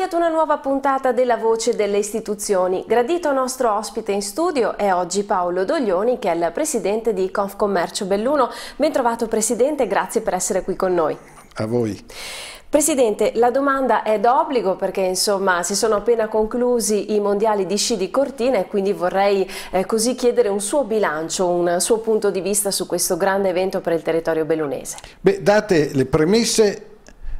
Bentornati ad una nuova puntata della Voce delle Istituzioni. Gradito nostro ospite in studio è oggi Paolo Doglioni, che è il presidente di Confcommercio Belluno. Bentrovato presidente, grazie per essere qui con noi. A voi. Presidente, la domanda è d'obbligo perché insomma si sono appena conclusi i mondiali di sci di Cortina e quindi vorrei eh, così chiedere un suo bilancio, un suo punto di vista su questo grande evento per il territorio bellunese. Beh, date le premesse,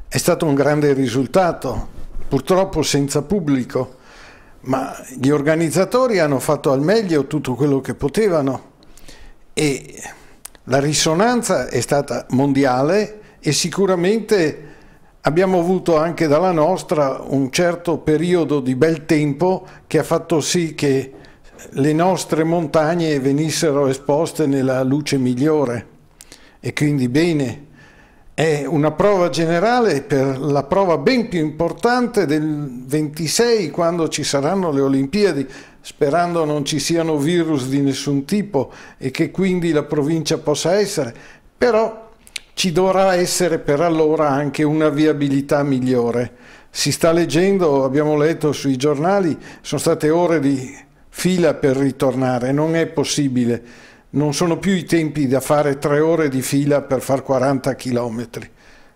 è stato un grande risultato purtroppo senza pubblico, ma gli organizzatori hanno fatto al meglio tutto quello che potevano e la risonanza è stata mondiale e sicuramente abbiamo avuto anche dalla nostra un certo periodo di bel tempo che ha fatto sì che le nostre montagne venissero esposte nella luce migliore e quindi bene. È una prova generale per la prova ben più importante del 26 quando ci saranno le Olimpiadi, sperando non ci siano virus di nessun tipo e che quindi la provincia possa essere, però ci dovrà essere per allora anche una viabilità migliore. Si sta leggendo, abbiamo letto sui giornali, sono state ore di fila per ritornare, non è possibile non sono più i tempi da fare tre ore di fila per far 40 chilometri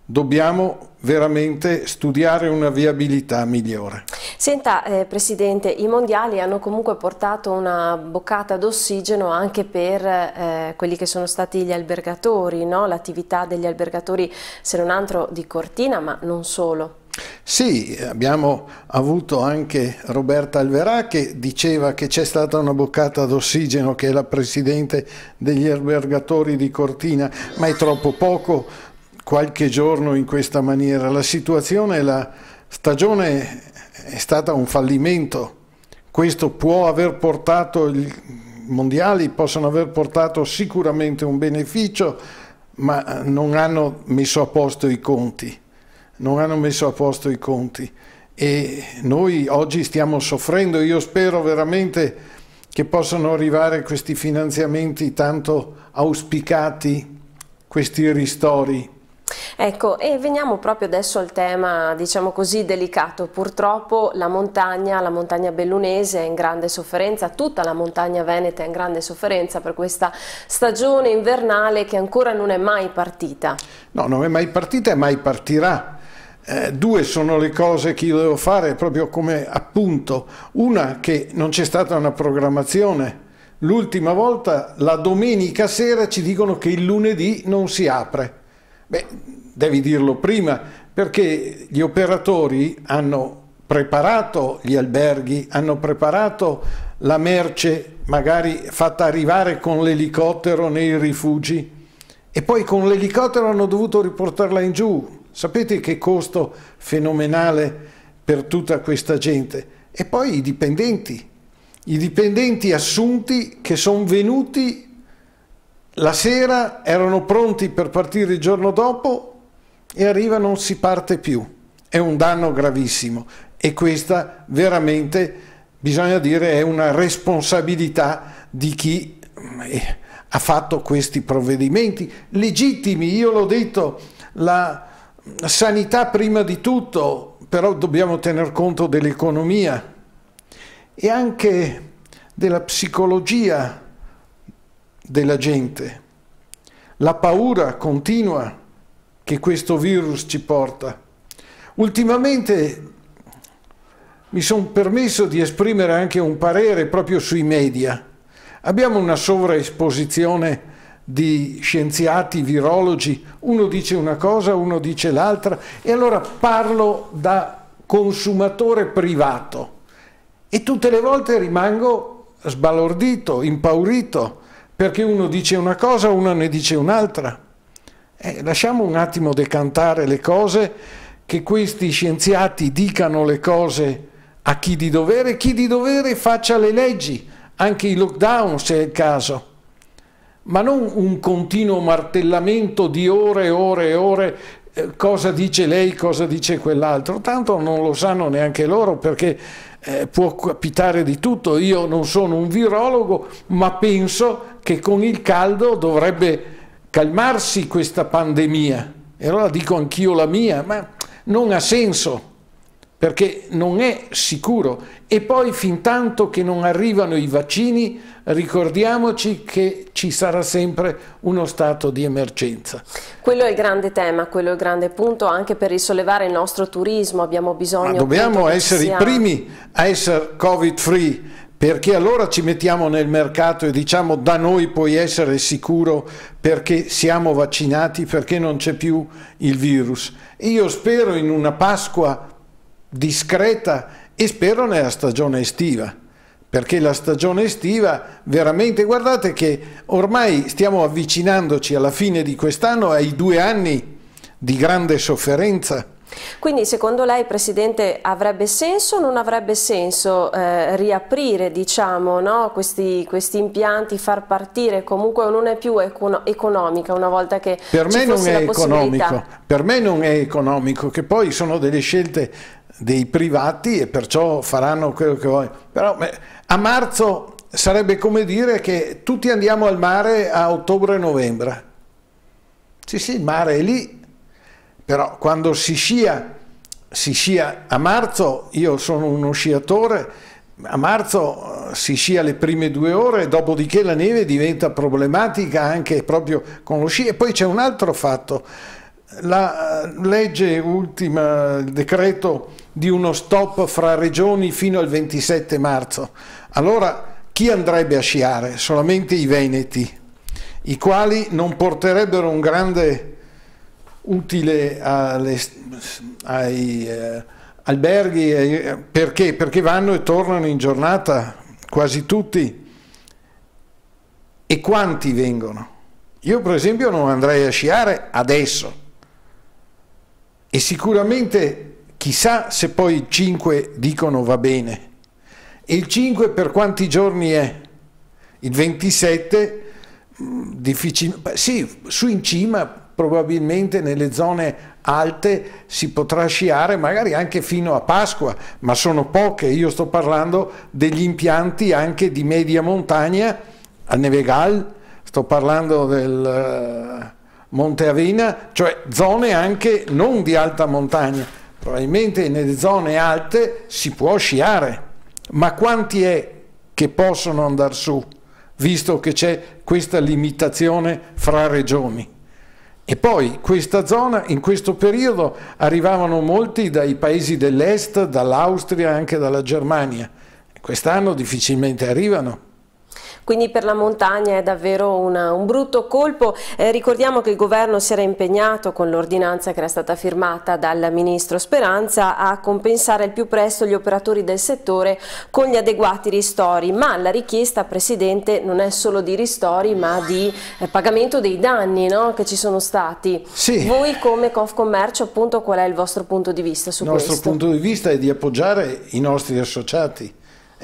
dobbiamo veramente studiare una viabilità migliore. Senta eh, Presidente, i mondiali hanno comunque portato una boccata d'ossigeno anche per eh, quelli che sono stati gli albergatori, no? l'attività degli albergatori se non altro di Cortina ma non solo. Sì, abbiamo avuto anche Roberta Alverà che diceva che c'è stata una boccata d'ossigeno, che è la presidente degli albergatori di Cortina, ma è troppo poco qualche giorno in questa maniera. La situazione, la stagione è stata un fallimento. Questo può aver portato, i mondiali possono aver portato sicuramente un beneficio, ma non hanno messo a posto i conti non hanno messo a posto i conti e noi oggi stiamo soffrendo. Io spero veramente che possano arrivare questi finanziamenti tanto auspicati, questi ristori. Ecco, e veniamo proprio adesso al tema, diciamo così, delicato. Purtroppo la montagna, la montagna bellunese è in grande sofferenza, tutta la montagna veneta è in grande sofferenza per questa stagione invernale che ancora non è mai partita. No, non è mai partita e mai partirà eh, due sono le cose che io devo fare proprio come appunto. Una che non c'è stata una programmazione. L'ultima volta, la domenica sera, ci dicono che il lunedì non si apre. Beh, devi dirlo prima, perché gli operatori hanno preparato gli alberghi, hanno preparato la merce magari fatta arrivare con l'elicottero nei rifugi e poi con l'elicottero hanno dovuto riportarla in giù Sapete che costo fenomenale per tutta questa gente? E poi i dipendenti, i dipendenti assunti che sono venuti la sera, erano pronti per partire il giorno dopo e arriva non si parte più. È un danno gravissimo e questa veramente, bisogna dire, è una responsabilità di chi eh, ha fatto questi provvedimenti legittimi, io l'ho detto, la sanità prima di tutto, però dobbiamo tener conto dell'economia e anche della psicologia della gente, la paura continua che questo virus ci porta. Ultimamente mi sono permesso di esprimere anche un parere proprio sui media. Abbiamo una sovraesposizione di scienziati, virologi, uno dice una cosa, uno dice l'altra, e allora parlo da consumatore privato e tutte le volte rimango sbalordito, impaurito, perché uno dice una cosa, uno ne dice un'altra. Eh, lasciamo un attimo decantare le cose, che questi scienziati dicano le cose a chi di dovere, chi di dovere faccia le leggi, anche i lockdown se è il caso ma non un continuo martellamento di ore e ore e ore eh, cosa dice lei, cosa dice quell'altro, tanto non lo sanno neanche loro perché eh, può capitare di tutto, io non sono un virologo, ma penso che con il caldo dovrebbe calmarsi questa pandemia. E allora dico anch'io la mia, ma non ha senso perché non è sicuro. E poi fin tanto che non arrivano i vaccini, ricordiamoci che ci sarà sempre uno stato di emergenza. Quello è il grande tema, quello è il grande punto, anche per risollevare il nostro turismo abbiamo bisogno... Ma dobbiamo essere i primi a essere covid-free, perché allora ci mettiamo nel mercato e diciamo da noi puoi essere sicuro perché siamo vaccinati, perché non c'è più il virus. Io spero in una Pasqua discreta e spero nella stagione estiva perché la stagione estiva veramente guardate che ormai stiamo avvicinandoci alla fine di quest'anno ai due anni di grande sofferenza quindi secondo lei Presidente avrebbe senso o non avrebbe senso eh, riaprire diciamo, no, questi, questi, impianti, far partire comunque non è più econo economica una volta che per me non è economico, Per me non è economico, che poi sono delle scelte dei privati e perciò faranno quello che vogliono. Però a marzo sarebbe come dire che tutti andiamo al mare a ottobre-novembre. Sì, sì, il mare è lì, però quando si scia, si scia a marzo, io sono uno sciatore, a marzo eh, si scia le prime due ore, dopodiché la neve diventa problematica anche proprio con lo sci. E poi c'è un altro fatto, la eh, legge ultima, il decreto di uno stop fra regioni fino al 27 marzo. Allora chi andrebbe a sciare? Solamente i veneti, i quali non porterebbero un grande utile alle, ai eh, alberghi eh, perché? perché vanno e tornano in giornata quasi tutti. E quanti vengono? Io per esempio non andrei a sciare adesso e sicuramente Chissà se poi il 5 dicono va bene. E il 5 per quanti giorni è? Il 27? Mm, Difficile. Sì, su in cima probabilmente nelle zone alte si potrà sciare magari anche fino a Pasqua, ma sono poche. Io sto parlando degli impianti anche di media montagna a Nevegal, sto parlando del eh, Monte Avena, cioè zone anche non di alta montagna probabilmente nelle zone alte si può sciare, ma quanti è che possono andare su, visto che c'è questa limitazione fra regioni? E poi questa zona, in questo periodo, arrivavano molti dai paesi dell'est, dall'Austria, anche dalla Germania. Quest'anno difficilmente arrivano quindi per la montagna è davvero una, un brutto colpo. Eh, ricordiamo che il governo si era impegnato con l'ordinanza che era stata firmata dal ministro Speranza a compensare il più presto gli operatori del settore con gli adeguati ristori, ma la richiesta Presidente non è solo di ristori ma di eh, pagamento dei danni no? che ci sono stati. Sì. Voi come Confcommercio appunto qual è il vostro punto di vista su questo? Il nostro questo? punto di vista è di appoggiare i nostri associati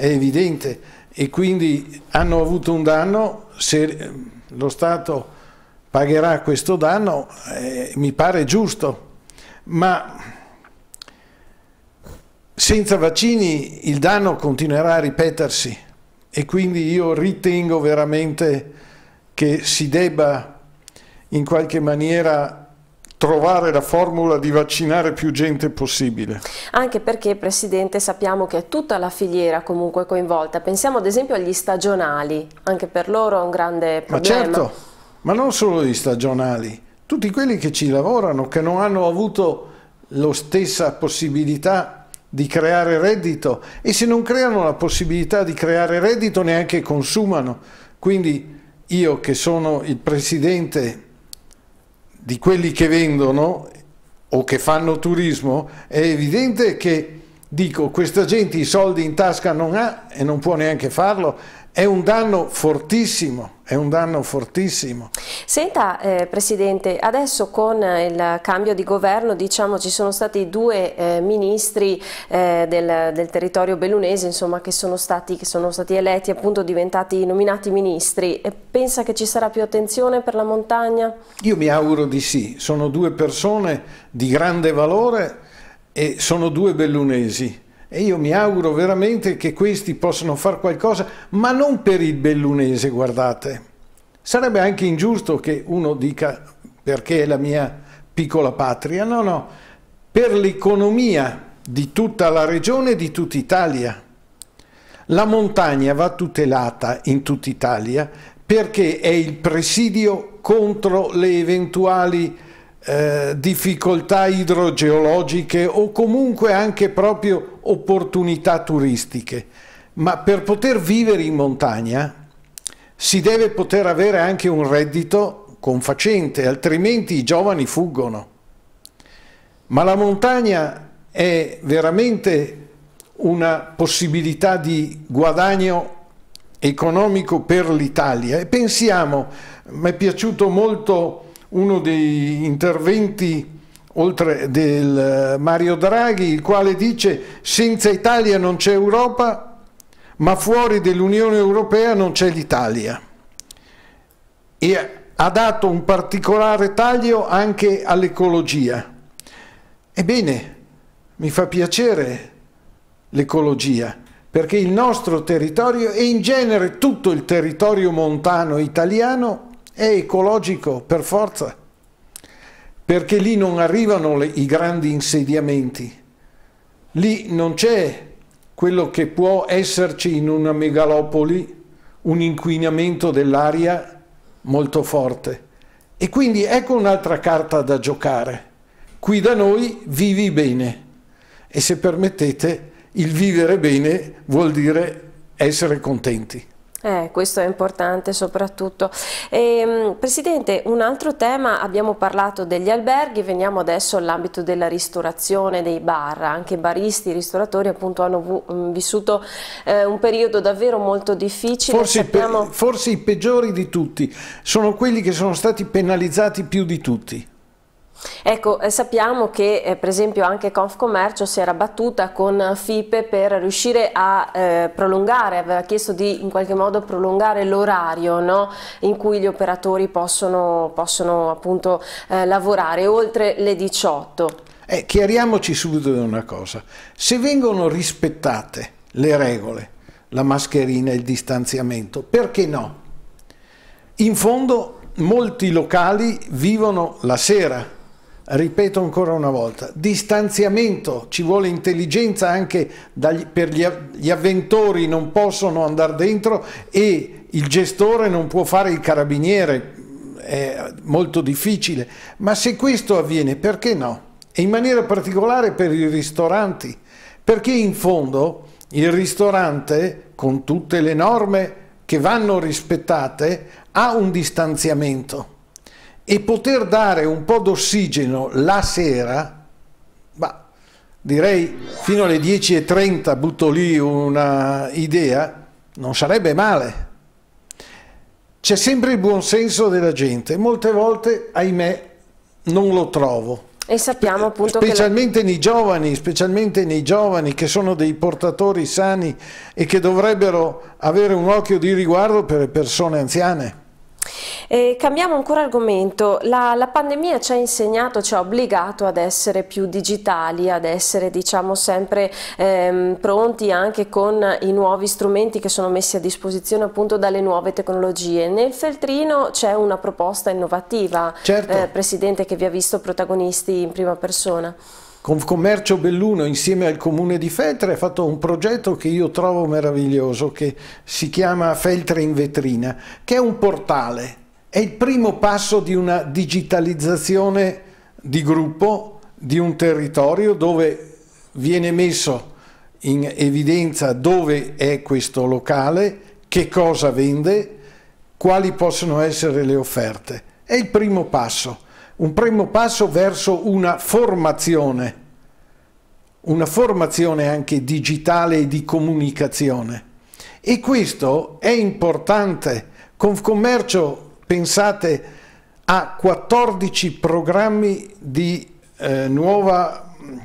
è evidente e quindi hanno avuto un danno, se eh, lo Stato pagherà questo danno eh, mi pare giusto, ma senza vaccini il danno continuerà a ripetersi e quindi io ritengo veramente che si debba in qualche maniera trovare la formula di vaccinare più gente possibile. Anche perché, Presidente, sappiamo che è tutta la filiera comunque coinvolta. Pensiamo ad esempio agli stagionali, anche per loro è un grande problema. Ma certo, ma non solo gli stagionali, tutti quelli che ci lavorano, che non hanno avuto la stessa possibilità di creare reddito e se non creano la possibilità di creare reddito neanche consumano. Quindi io che sono il Presidente di quelli che vendono o che fanno turismo, è evidente che dico questa gente i soldi in tasca non ha e non può neanche farlo, è un danno fortissimo è un danno fortissimo. Senta eh, Presidente, adesso con eh, il cambio di governo diciamo, ci sono stati due eh, ministri eh, del, del, territorio bellunese insomma, che, sono stati, che sono stati eletti appunto diventati nominati ministri. E pensa che ci sarà più attenzione per la montagna? Io mi auguro di sì, sono due persone di grande valore e sono due bellunesi e io mi auguro veramente che questi possano fare qualcosa, ma non per il bellunese, guardate. Sarebbe anche ingiusto che uno dica perché è la mia piccola patria, no, no, per l'economia di tutta la regione e di tutta Italia. La montagna va tutelata in tutta Italia perché è il presidio contro le eventuali eh, difficoltà idrogeologiche o comunque anche proprio opportunità turistiche. Ma per poter vivere in montagna si deve poter avere anche un reddito confacente, altrimenti i giovani fuggono. Ma la montagna è veramente una possibilità di guadagno economico per l'Italia e pensiamo, mi è piaciuto molto uno dei interventi oltre del eh, Mario Draghi, il quale dice senza Italia non c'è Europa, ma fuori dell'Unione Europea non c'è l'Italia. E ha dato un particolare taglio anche all'ecologia. Ebbene, mi fa piacere l'ecologia, perché il nostro territorio e in genere tutto il territorio montano italiano è ecologico per forza, perché lì non arrivano le, i grandi insediamenti, lì non c'è quello che può esserci in una megalopoli, un inquinamento dell'aria molto forte. E quindi ecco un'altra carta da giocare. Qui da noi vivi bene e se permettete il vivere bene vuol dire essere contenti. Eh, questo è importante soprattutto. Ehm, Presidente, un altro tema, abbiamo parlato degli alberghi, veniamo adesso all'ambito della ristorazione dei bar, anche baristi, ristoratori appunto hanno mm, vissuto eh, un periodo davvero molto difficile. Forse, Sappiamo... pe forse i peggiori di tutti, sono quelli che sono stati penalizzati più di tutti. Ecco, eh, sappiamo che eh, per esempio anche Confcommercio si era battuta con FIPE per riuscire a eh, prolungare, aveva chiesto di in qualche modo prolungare l'orario no? in cui gli operatori possono, possono appunto eh, lavorare oltre le 18. Eh, chiariamoci subito una cosa, se vengono rispettate le regole, la mascherina, e il distanziamento, perché no? In fondo molti locali vivono la sera ripeto ancora una volta, distanziamento, ci vuole intelligenza anche dagli, per gli, gli avventori, non possono andare dentro e il gestore non può fare il carabiniere, è molto difficile, ma se questo avviene perché no? E in maniera particolare per i ristoranti, perché in fondo il ristorante, con tutte le norme che vanno rispettate, ha un distanziamento e poter dare un po' d'ossigeno la sera, ma direi fino alle 10.30 butto lì una idea, non sarebbe male. C'è sempre il buonsenso della gente, molte volte, ahimè, non lo trovo. E sappiamo appunto specialmente che... Nei giovani, specialmente nei giovani che sono dei portatori sani e che dovrebbero avere un occhio di riguardo per le persone anziane. E cambiamo ancora argomento, la, la, pandemia ci ha insegnato, ci ha obbligato ad essere più digitali, ad essere diciamo sempre ehm, pronti anche con i nuovi strumenti che sono messi a disposizione appunto dalle nuove tecnologie. Nel Feltrino c'è una proposta innovativa, certo. eh, Presidente, che vi ha visto protagonisti in prima persona. Commercio Belluno insieme al comune di Feltre ha fatto un progetto che io trovo meraviglioso che si chiama Feltre in vetrina, che è un portale è il primo passo di una digitalizzazione di gruppo di un territorio dove viene messo in evidenza dove è questo locale, che cosa vende, quali possono essere le offerte. È il primo passo, un primo passo verso una formazione, una formazione anche digitale e di comunicazione. E questo è importante. Confcommercio pensate a 14 programmi di eh, nuova, mm,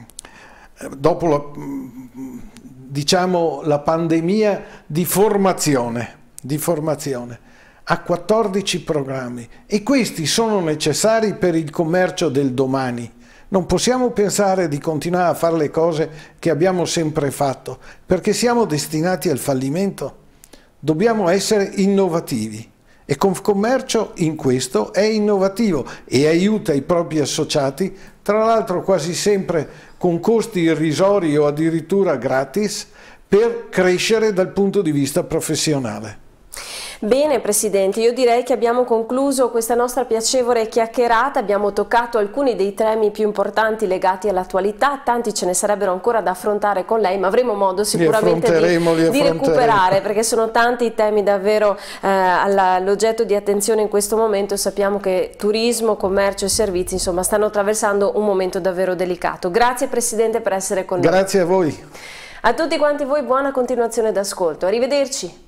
dopo la, mm, diciamo, la pandemia, di formazione, di formazione a 14 programmi e questi sono necessari per il commercio del domani. Non possiamo pensare di continuare a fare le cose che abbiamo sempre fatto, perché siamo destinati al fallimento. Dobbiamo essere innovativi. E Confcommercio in questo è innovativo e aiuta i propri associati, tra l'altro quasi sempre con costi irrisori o addirittura gratis, per crescere dal punto di vista professionale. Bene Presidente, io direi che abbiamo concluso questa nostra piacevole chiacchierata, abbiamo toccato alcuni dei temi più importanti legati all'attualità, tanti ce ne sarebbero ancora da affrontare con lei, ma avremo modo sicuramente di, di recuperare perché sono tanti i temi davvero eh, all'oggetto di attenzione in questo momento, sappiamo che turismo, commercio e servizi insomma, stanno attraversando un momento davvero delicato. Grazie Presidente per essere con Grazie noi. Grazie a voi. A tutti quanti voi buona continuazione d'ascolto. Arrivederci.